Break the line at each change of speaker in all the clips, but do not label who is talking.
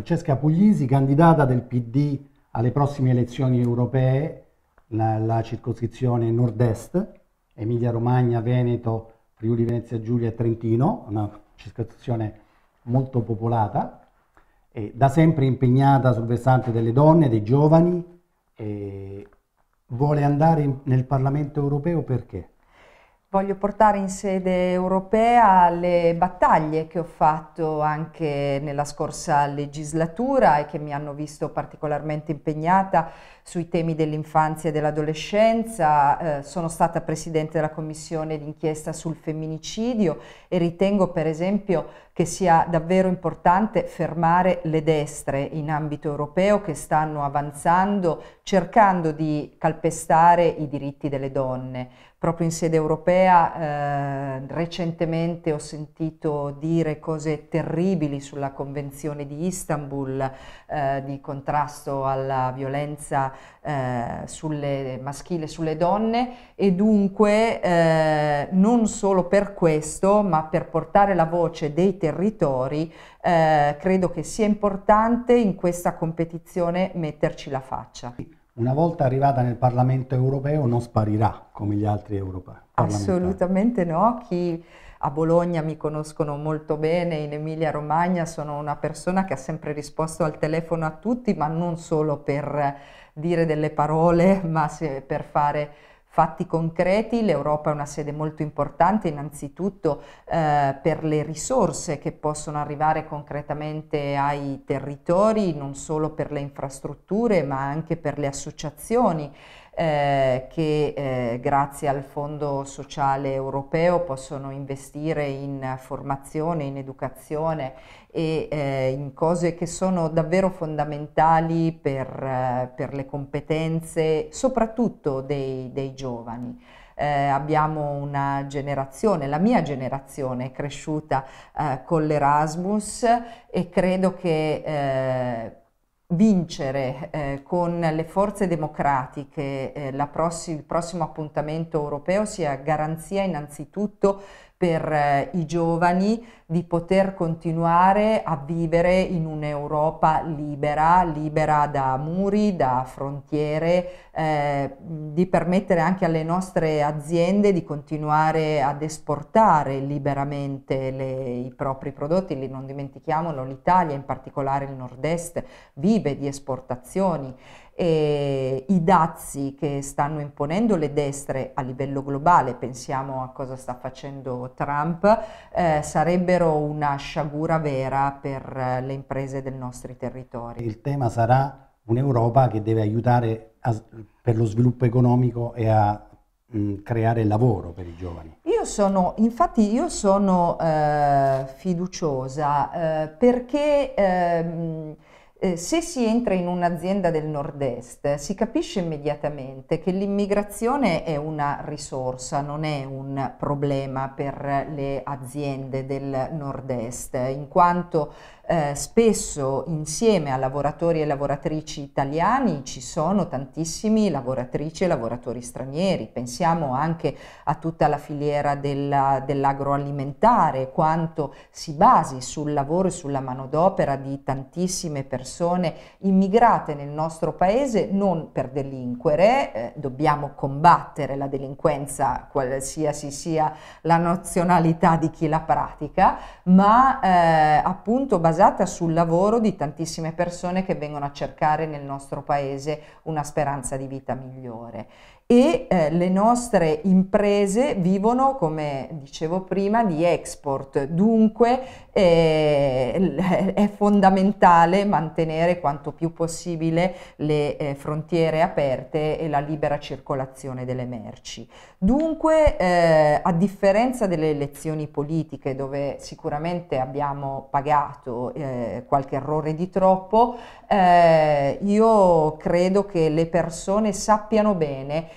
Francesca Puglisi, candidata del PD alle prossime elezioni europee, la, la circoscrizione nord-est, Emilia Romagna, Veneto, Friuli Venezia Giulia e Trentino, una circoscrizione molto popolata, da sempre impegnata sul versante delle donne, dei giovani, vuole andare in, nel Parlamento europeo perché? voglio portare in sede
europea le battaglie che ho fatto anche nella scorsa legislatura e che mi hanno visto particolarmente impegnata sui temi dell'infanzia e dell'adolescenza. Eh, sono stata presidente della commissione d'inchiesta sul femminicidio e ritengo per esempio che sia davvero importante fermare le destre in ambito europeo che stanno avanzando cercando di calpestare i diritti delle donne. Proprio in sede europea europea, eh, recentemente ho sentito dire cose terribili sulla Convenzione di Istanbul eh, di contrasto alla violenza eh, sulle maschile sulle donne e dunque eh, non solo per questo, ma per portare la voce dei territori, eh, credo che sia importante in questa competizione metterci la faccia
una volta arrivata nel Parlamento europeo non sparirà come gli altri europei.
Assolutamente no, chi a Bologna mi conoscono molto bene, in Emilia Romagna sono una persona che ha sempre risposto al telefono a tutti, ma non solo per dire delle parole, ma per fare fatti concreti, l'Europa è una sede molto importante innanzitutto eh, per le risorse che possono arrivare concretamente ai territori, non solo per le infrastrutture ma anche per le associazioni eh, che eh, grazie al Fondo Sociale Europeo possono investire in formazione, in educazione e eh, in cose che sono davvero fondamentali per, eh, per le competenze soprattutto dei, dei giovani. Eh, abbiamo una generazione, la mia generazione è cresciuta eh, con l'Erasmus e credo che eh, vincere eh, con le forze democratiche eh, pross il prossimo appuntamento europeo sia garanzia innanzitutto per eh, i giovani di poter continuare a vivere in un'Europa libera, libera da muri, da frontiere, eh, di permettere anche alle nostre aziende di continuare ad esportare liberamente le, i propri prodotti. Lì non dimentichiamolo, l'Italia in particolare il nord-est vive di esportazioni eh, i dazi che stanno imponendo le destre a livello globale, pensiamo a cosa sta facendo Trump, eh, sarebbero una sciagura vera per eh, le imprese dei
nostri territori. Il tema sarà un'Europa che deve aiutare a, per lo sviluppo economico e a creare lavoro per i giovani.
Io sono, infatti io sono eh, fiduciosa eh, perché ehm, eh, se si entra in un'azienda del nord-est si capisce immediatamente che l'immigrazione è una risorsa, non è un problema per le aziende del nord-est, in quanto eh, spesso insieme a lavoratori e lavoratrici italiani ci sono tantissimi lavoratrici e lavoratori stranieri, pensiamo anche a tutta la filiera della, dell'agroalimentare, quanto si basi sul lavoro e sulla manodopera di tantissime persone immigrate nel nostro paese non per delinquere, eh, dobbiamo combattere la delinquenza qualsiasi sia la nazionalità di chi la pratica, ma eh, appunto basata basata sul lavoro di tantissime persone che vengono a cercare nel nostro paese una speranza di vita migliore e eh, le nostre imprese vivono, come dicevo prima, di export, dunque eh, è fondamentale mantenere quanto più possibile le eh, frontiere aperte e la libera circolazione delle merci. Dunque, eh, a differenza delle elezioni politiche dove sicuramente abbiamo pagato eh, qualche errore di troppo, eh, io credo che le persone sappiano bene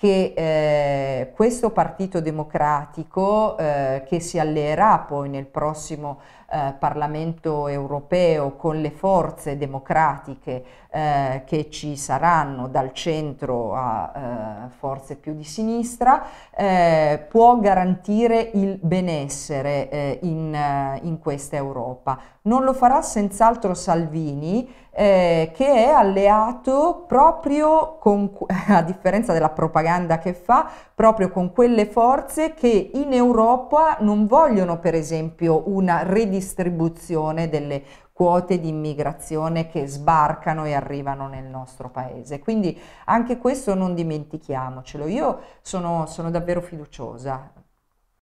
che eh, questo Partito Democratico eh, che si alleerà poi nel prossimo eh, Parlamento europeo con le forze democratiche eh, che ci saranno dal centro a eh, forze più di sinistra eh, può garantire il benessere in, in, questa Europa. Non lo farà senz'altro Salvini che è alleato proprio con, a differenza della propaganda propaganda che fa proprio con quelle forze che in Europa non vogliono per esempio una redistribuzione delle quote di immigrazione che sbarcano e arrivano nel nostro paese. Quindi anche questo non dimentichiamocelo. Io sono, sono davvero fiduciosa